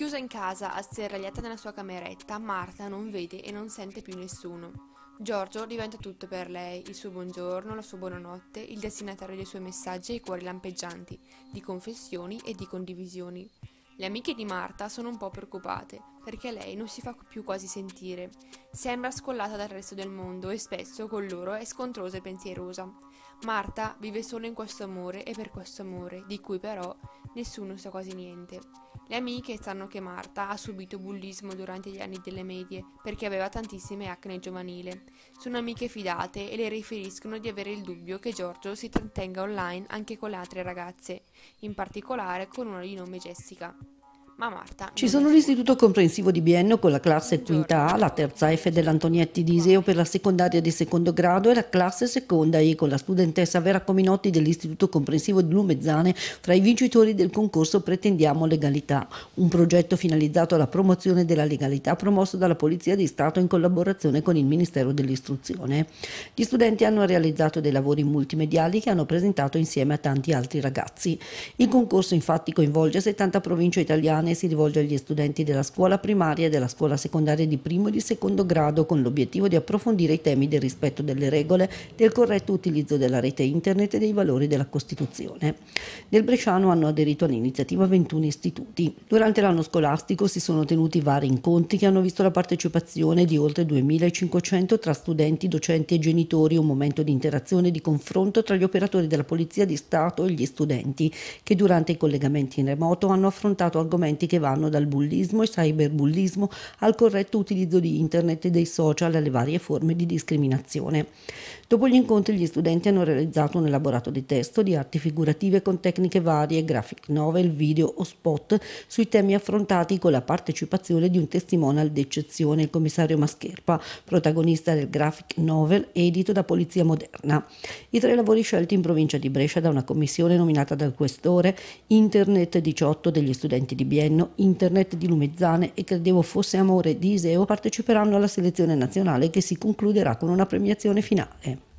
Chiusa in casa, asserragliata nella sua cameretta, Marta non vede e non sente più nessuno. Giorgio diventa tutto per lei, il suo buongiorno, la sua buonanotte, il destinatario dei suoi messaggi e i cuori lampeggianti, di confessioni e di condivisioni. Le amiche di Marta sono un po' preoccupate, perché lei non si fa più quasi sentire. Sembra scollata dal resto del mondo e spesso con loro è scontrosa e pensierosa. Marta vive solo in questo amore e per questo amore, di cui però nessuno sa quasi niente. Le amiche sanno che Marta ha subito bullismo durante gli anni delle medie perché aveva tantissime acne giovanile. Sono amiche fidate e le riferiscono di avere il dubbio che Giorgio si trattenga online anche con le altre ragazze, in particolare con una di nome Jessica ma Marta... Ci sono l'istituto comprensivo di biennio con la classe quinta A, la terza F dell'Antonietti di Iseo per la secondaria di secondo grado e la classe seconda E con la studentessa Vera Cominotti dell'istituto comprensivo di Lumezzane tra i vincitori del concorso Pretendiamo Legalità, un progetto finalizzato alla promozione della legalità promosso dalla Polizia di Stato in collaborazione con il Ministero dell'Istruzione. Gli studenti hanno realizzato dei lavori multimediali che hanno presentato insieme a tanti altri ragazzi. Il concorso infatti coinvolge 70 province italiane Giordane si rivolge agli studenti della scuola primaria e della scuola secondaria di primo e di secondo grado con l'obiettivo di approfondire i temi del rispetto delle regole, del corretto utilizzo della rete internet e dei valori della Costituzione. Nel Bresciano hanno aderito all'iniziativa 21 istituti. Durante l'anno scolastico si sono tenuti vari incontri che hanno visto la partecipazione di oltre 2500 tra studenti, docenti e genitori, un momento di interazione e di confronto tra gli operatori della Polizia di Stato e gli studenti, che durante i collegamenti in remoto hanno affrontato argomenti strumenti che vanno dal bullismo e cyberbullismo al corretto utilizzo di internet e dei social alle varie forme di discriminazione. Dopo gli incontri gli studenti hanno realizzato un elaborato di testo di arti figurative con tecniche varie, graphic novel, video o spot sui temi affrontati con la partecipazione di un testimonial d'eccezione, il commissario Mascherpa, protagonista del graphic novel edito da Polizia Moderna. I tre lavori scelti in provincia di Brescia da una commissione nominata dal questore Internet 18 degli studenti di Biennio Cenno, Internet di Lumezzane e Credevo fosse amore di Iseo parteciperanno alla selezione nazionale che si concluderà con una premiazione finale.